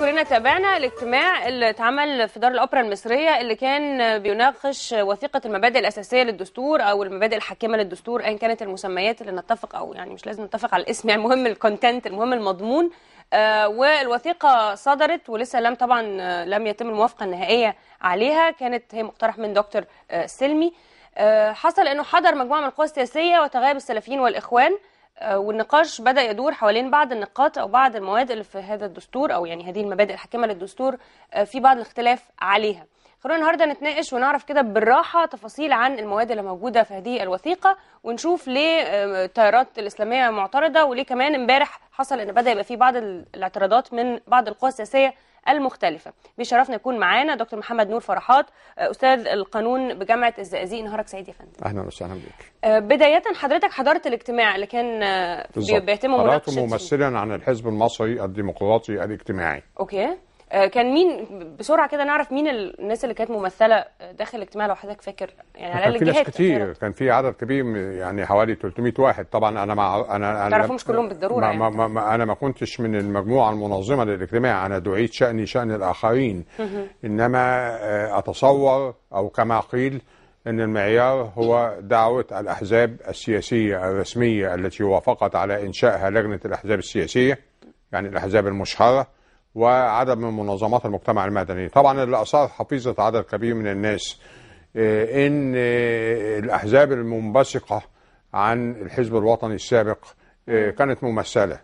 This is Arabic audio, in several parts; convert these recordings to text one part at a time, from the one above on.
كلنا تابعنا الاجتماع اللي اتعمل في دار الاوبرا المصريه اللي كان بيناقش وثيقه المبادئ الاساسيه للدستور او المبادئ الحاكمه للدستور ايا كانت المسميات اللي نتفق او يعني مش لازم نتفق على الاسم يعني المهم الكونتنت المهم المضمون آه والوثيقه صدرت ولسه لم طبعا آه، لم يتم الموافقه النهائيه عليها كانت هي مقترح من دكتور آه سلمي آه حصل انه حضر مجموعه من القوى السياسيه وتغيب السلفيين والاخوان آه، والنقاش بدا يدور حوالين بعض النقاط او بعض المواد اللي في هذا الدستور او يعني هذه المبادئ الحاكمه للدستور آه، في بعض الاختلاف عليها خلونا النهارده نتناقش ونعرف كده بالراحه تفاصيل عن المواد اللي موجوده في هذه الوثيقه ونشوف ليه آه، التيارات الاسلاميه معترضه وليه كمان امبارح حصل ان بدا يبقى في بعض الاعتراضات من بعض القوى السياسيه المختلفة بيشرفنا يكون معانا دكتور محمد نور فرحات آه، أستاذ القانون بجامعة الزقازيق نهارك سعيد يا فندم أهلا وسهلا بك آه، بداية حضرتك حضرت الاجتماع اللي كان بيتم مناقشته ممثلا عن الحزب المصري الديمقراطي الاجتماعي أوكي آه، كان مين بسرعه كده نعرف مين الناس اللي كانت ممثله آه، داخل الاجتماع لو حضرتك فاكر يعني على الاقل الجهات كتير كان في عدد كبير يعني حوالي 300 واحد طبعا انا مع انا انا تعرفهمش كلهم بالضروره ما يعني. ما ما ما انا ما كنتش من المجموعه المنظمه للاجتماع انا دعيت شاني شان الاخرين انما آه، اتصور او كما قيل ان المعيار هو دعوه الاحزاب السياسيه الرسميه التي وافقت على انشائها لجنه الاحزاب السياسيه يعني الاحزاب المشهره وعدد من منظمات المجتمع المدني طبعا اللي أثار حفيظة عدد كبير من الناس آه، إن آه، الأحزاب المنبثقة عن الحزب الوطني السابق آه، كانت ممثلة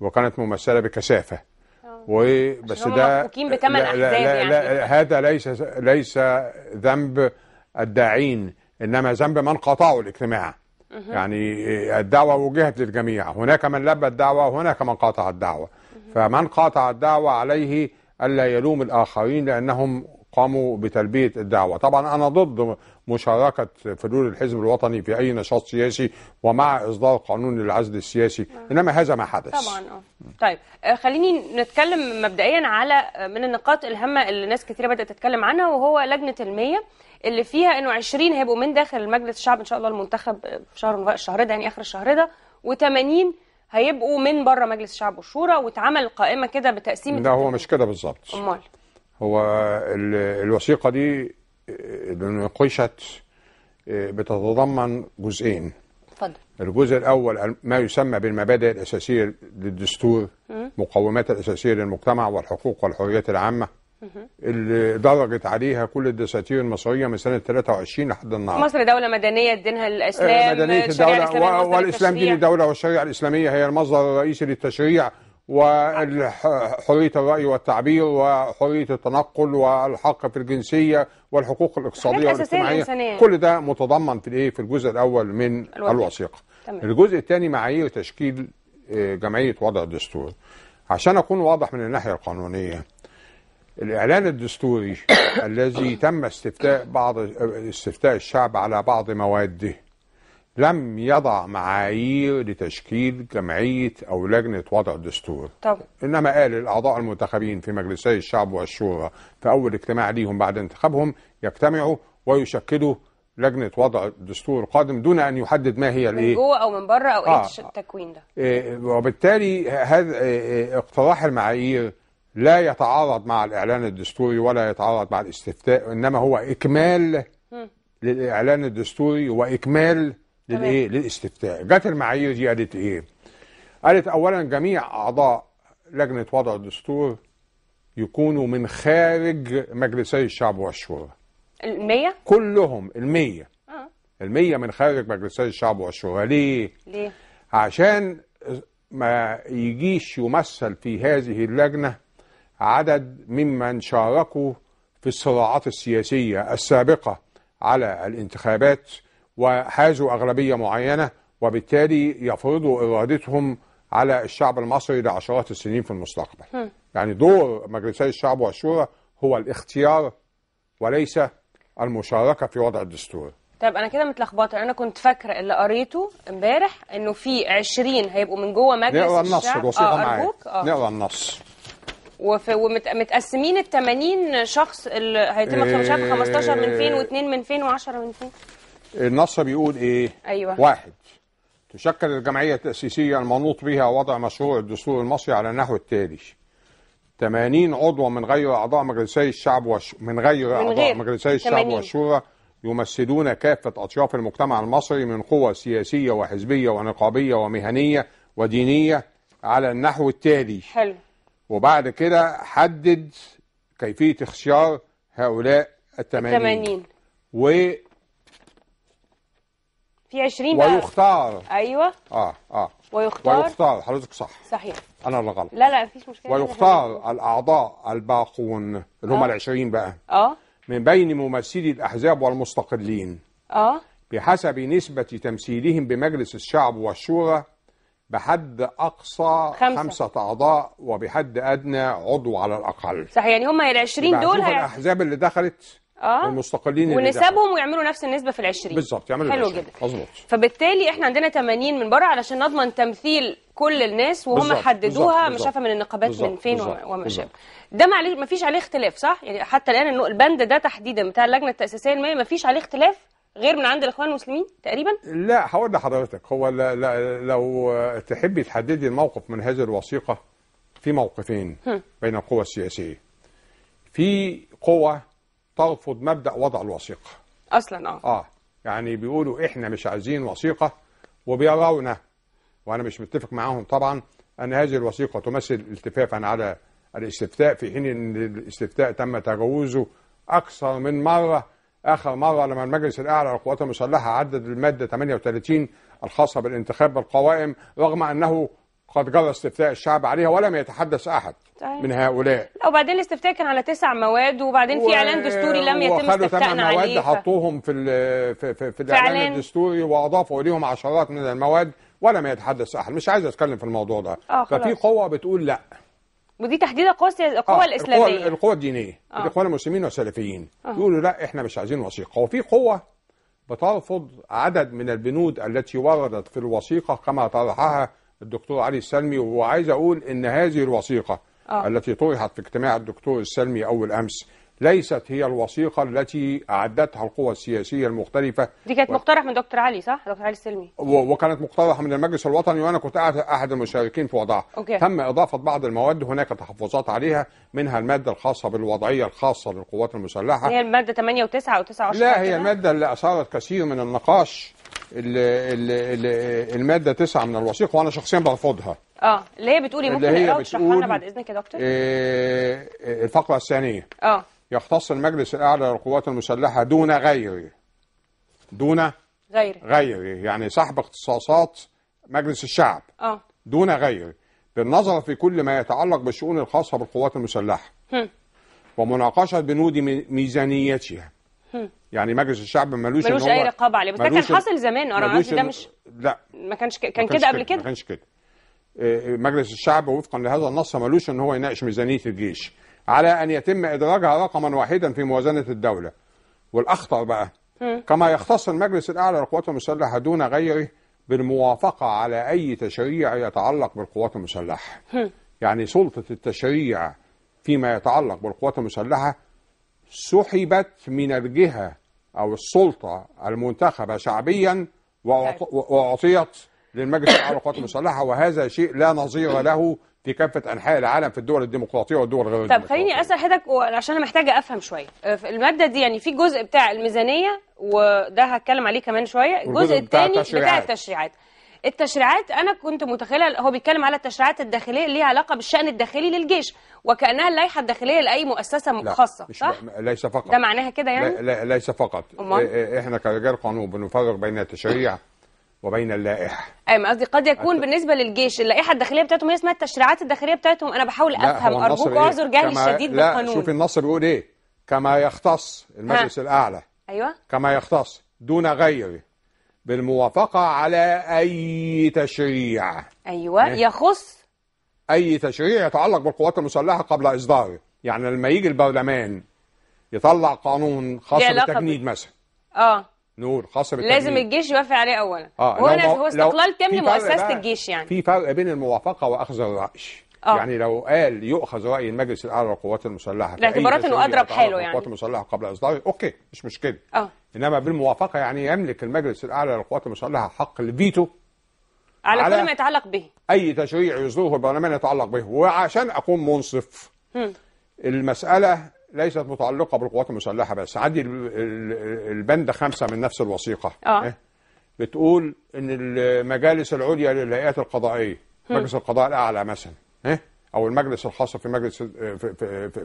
وكانت ممثلة بكثافة وبس ده بتمن لا, لا, لا, لا يعني. هذا ليس ليس ذنب الداعين انما ذنب من قطعوا الاجتماع يعني الدعوه وجهت للجميع هناك من لبى الدعوه وهناك من قاطع الدعوه فمن قاطع الدعوة عليه ألا يلوم الآخرين لأنهم قاموا بتلبية الدعوة طبعا أنا ضد مشاركة فلول الحزب الوطني في أي نشاط سياسي ومع إصدار قانون العزل السياسي آه. إنما هذا ما حدث طبعا أه. طيب آه، خليني نتكلم مبدئيا على آه، من النقاط الهامة اللي ناس كثيرة بدأت تتكلم عنها وهو لجنة المية اللي فيها إنه 20 هيبقوا من داخل المجلس الشعب إن شاء الله المنتخب في شهر الشهر ده يعني آخر الشهر ده و80 هيبقوا من بره مجلس الشعب والشورى واتعمل قائمه كده بتقسيم لا هو مش كده بالظبط امال هو الوثيقه دي اللي اه، ناقشت اه، بتتضمن جزئين اتفضل الجزء الاول ما يسمى بالمبادئ الاساسيه للدستور مقومات الاساسيه للمجتمع والحقوق والحريات العامه اللي درجت عليها كل الدساتير المصريه من سنه 23 لحد النهارده. مصر دوله مدنيه دينها الاسلام آه، مدنيه الدوله والاسلام دين الدوله والشريعه الاسلاميه هي المصدر الرئيسي للتشريع وحريه الراي والتعبير وحريه التنقل والحق في الجنسيه والحقوق الاقتصاديه والاجتماعيه كل ده متضمن في الايه في الجزء الاول من الوثيقه. الوثيقه. الجزء الثاني معايير تشكيل آه، جمعيه وضع الدستور. عشان اكون واضح من الناحيه القانونيه الإعلان الدستوري الذي تم استفتاء بعض استفتاء الشعب على بعض مواده لم يضع معايير لتشكيل جمعية أو لجنة وضع دستور طب. إنما قال الأعضاء المنتخبين في مجلسي الشعب والشورى في أول اجتماع ليهم بعد انتخابهم يجتمعوا ويشكلوا لجنة وضع الدستور القادم دون أن يحدد ما هي الإيه من جوه أو من بره أو إيه آه. إيه التكوين ده إيه وبالتالي هذا إيه, إيه، اقتراح المعايير لا يتعارض مع الإعلان الدستوري ولا يتعارض مع الاستفتاء إنما هو إكمال للإعلان الدستوري وإكمال للإيه؟ للاستفتاء جت المعايير دي قالت إيه؟ قالت أولا جميع أعضاء لجنة وضع الدستور يكونوا من خارج مجلسي الشعب والشورى المية؟ كلهم المية آه. المية من خارج مجلسي الشعب والشورى ليه؟ ليه؟ عشان ما يجيش يمثل في هذه اللجنة عدد ممن شاركوا في الصراعات السياسية السابقة على الانتخابات وحازوا أغلبية معينة وبالتالي يفرضوا إرادتهم على الشعب المصري لعشرات السنين في المستقبل م. يعني دور مجلسي الشعب والشورى هو الاختيار وليس المشاركة في وضع الدستور طيب انا كده متلخبطه انا كنت فاكره اللي قريته امبارح انه في 20 هيبقوا من جوه مجلس نقرا النص الشعب. آه، معايا آه. نقرا النص ومتقسمين ال 80 شخص اللي هيتم اختيارهم 15 إيه. من فين و2 من فين و10 من فين النص بيقول ايه؟ ايوه واحد تشكل الجمعيه التاسيسيه المنوط بها وضع مشروع الدستور المصري على النحو التالي 80 عضوا من غير اعضاء مجلسي الشعب وش... من غير من اعضاء غير مجلسي الشعب والشورى يمثلون كافه اطياف المجتمع المصري من قوى سياسيه وحزبيه ونقابيه ومهنيه ودينيه على النحو التالي حلو وبعد كده حدد كيفية اختيار هؤلاء التمانين. و في 20 بقى ويختار ايوه اه اه ويختار ويختار حضرتك صح صحيح انا اللي غلط لا لا مفيش مشكله ويختار الاعضاء الباقون اللي هم آه. ال 20 بقى اه من بين ممثلي الاحزاب والمستقلين اه بحسب نسبة تمثيلهم بمجلس الشعب والشورى بحد أقصى خمسة, خمسة أعضاء وبحد أدنى عضو على الأقل صحيح يعني هم ال 20 دول هي... الأحزاب اللي دخلت اه المستقلين ونسبهم ويعملوا نفس النسبه في ال20 بالظبط يعملوا حلو جدا مظبوط فبالتالي احنا عندنا 80 من بره علشان نضمن تمثيل كل الناس وهم بالزبط. حددوها عارفه من النقابات بالزبط. من فين وما شابه ده معلش ما فيش عليه اختلاف صح يعني حتى الان البند ده تحديدا بتاع اللجنه التاسيسيه ما فيش عليه اختلاف غير من عند الاخوان المسلمين تقريبا لا هقول لحضرتك هو لا لا لو تحبي تحددي الموقف من هذه الوثيقه في موقفين بين القوى السياسيه في قوى ترفض مبدا وضع الوثيقه اصلا اه اه يعني بيقولوا احنا مش عايزين وثيقه وبيرون وانا مش متفق معاهم طبعا ان هذه الوثيقه تمثل التفافا على الاستفتاء في حين ان الاستفتاء تم تجاوزه اكثر من مره آخر مرة لما المجلس الأعلى للقوات المسلحة عدد المادة 38 الخاصة بالانتخاب بالقوائم رغم أنه قد جرى استفتاء الشعب عليها ولم يتحدث أحد طيب. من هؤلاء لا وبعدين الاستفتاء كان على تسع مواد وبعدين في اعلان دستوري لم يتم استفتاءنا عليه مواد ف... حطوهم في ال في, في, في الاعلان الدستوري واضافوا اليهم عشرات من المواد ولم يتحدث احد مش عايز اتكلم في الموضوع ده آه ففي قوه بتقول لا ودي تحديدا القوى آه الاسلاميه القوى, القوى الدينيه آه. الاخوان المسلمين والسلفيين آه. يقولوا لا احنا مش عايزين وثيقه وفي قوه بترفض عدد من البنود التي وردت في الوثيقه كما طرحها الدكتور علي السلمي وعايز اقول ان هذه الوثيقه آه. التي طرحت في اجتماع الدكتور السلمي اول امس ليست هي الوثيقة التي أعدتها القوى السياسية المختلفة دي كانت و... مقترح من دكتور علي صح؟ دكتور علي السلمي و... وكانت مقترحة من المجلس الوطني وأنا كنت أحد المشاركين في وضعها أوكي. تم إضافة بعض المواد هناك تحفظات عليها منها المادة الخاصة بالوضعية الخاصة للقوات المسلحة هي المادة 8 و9 و 29 لا هي المادة اللي أثارت كثير من النقاش اللي اللي المادة 9 من الوثيقة وأنا شخصيا برفضها اه اللي هي بتقولي ممكن نقراها لنا بعد إذنك يا دكتور؟ آه الفقرة الثانية الفقره الثانيه اه يختص المجلس الأعلى للقوات المسلحة دون غيره دون غيره غيره يعني سحب اختصاصات مجلس الشعب اه دون غيره بالنظر في كل ما يتعلق بالشؤون الخاصة بالقوات المسلحة ومناقشة بنود ميزانيتها يعني مجلس الشعب ملوش ملوش اي رقابه عليه بس ده كان حاصل زمان انا عارف ده مش لا ما كانش ك... كان كده قبل كده ما كانش كده آه، مجلس الشعب وفقا لهذا النص ملوش ان هو يناقش ميزانيه الجيش على أن يتم إدراجها رقما واحدا في موازنة الدولة والأخطر بقى كما يختص المجلس الأعلى للقوات المسلحة دون غيره بالموافقة على أي تشريع يتعلق بالقوات المسلحة يعني سلطة التشريع فيما يتعلق بالقوات المسلحة سحبت من الجهة أو السلطة المنتخبة شعبيا وأعطيت للمجلس الاعلى للقوات المسلحه وهذا شيء لا نظير له في كافه انحاء العالم في الدول الديمقراطيه والدول غير الديمقراطيه. طب خليني اسال حضرتك عشان انا محتاجه افهم شويه آه، الماده دي يعني في جزء بتاع الميزانيه وده هتكلم عليه كمان شويه الجزء الثاني بتاع التشريعات التشريعات انا كنت متخيله هو بيتكلم على التشريعات الداخليه اللي ليها علاقه بالشان الداخلي للجيش وكانها اللائحه الداخليه لاي مؤسسه لا خاصه مش صح؟ ليس فقط ده معناها كده يعني؟ لا, لا ليس فقط إيه احنا كرجال قانون بنفرق بين التشريع وبين اللائحه ايوه قصدي قد يكون أت... بالنسبه للجيش اللائحه الداخليه بتاعتهم هي اسمها التشريعات الداخليه بتاعتهم انا بحاول افهم ارجوك إيه؟ اعذر إيه؟ جهلي كما... الشديد لا بالقانون شوف النص بيقول ايه كما يختص المجلس ها. الاعلى ايوه كما يختص دون غيره بالموافقه على اي تشريع ايوه إيه؟ يخص اي تشريع يتعلق بالقوات المسلحه قبل اصداره يعني لما يجي البرلمان يطلع قانون خاص بالتجنيد مثلا اه نور حصر لازم الجيش يوافق عليه اولا آه هو استقلال تم لمؤسسه الجيش يعني في فرق بين الموافقه واخذ الراي آه. يعني لو قال يؤخذ راي المجلس الاعلى للقوات المسلحه الاعتبارات انه اضرب حاله يعني القوات المسلحه قبل اصداره اوكي مش مشكله اه انما بالموافقه يعني يملك المجلس الاعلى للقوات المسلحه حق الفيتو على, على كل ما يتعلق به اي تشريع يصدره البرلمان يتعلق به وعشان اكون منصف م. المساله ليست متعلقة بالقوات المسلحة بس عندي البند خمسة من نفس الوثيقة آه. إيه؟ بتقول ان المجالس العليا للهيئات القضائية مجلس القضاء الأعلى مثلا إيه؟ أو المجلس الخاص في مجلس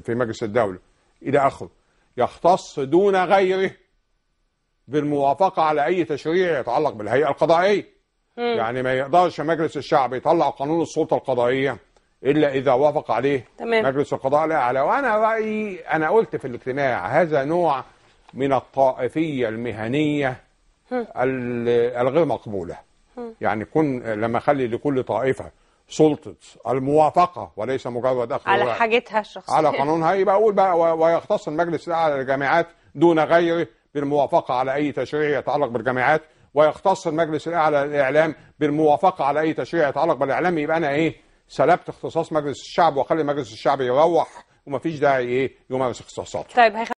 في, مجلس الدولة إلى آخره يختص دون غيره بالموافقة على أي تشريع يتعلق بالهيئة القضائية يعني ما يقدرش مجلس الشعب يطلع قانون السلطة القضائية الا اذا وافق عليه تمام. مجلس القضاء الاعلى على وانا رايي انا قلت في الاجتماع هذا نوع من الطائفيه المهنيه الغير مقبوله يعني كن لما اخلي لكل طائفه سلطه الموافقه وليس مجرد اخذ على حاجتها الشخصيه على قانونها يبقى اقول بقى ويختص المجلس الاعلى للجامعات دون غيره بالموافقه على اي تشريع يتعلق بالجامعات ويختص المجلس الاعلى للاعلام بالموافقه على اي تشريع يتعلق بالاعلام يبقى انا ايه سلبت اختصاص مجلس الشعب وخلي مجلس الشعب يروح ومفيش داعي ايه يمارس اختصاصاته طيب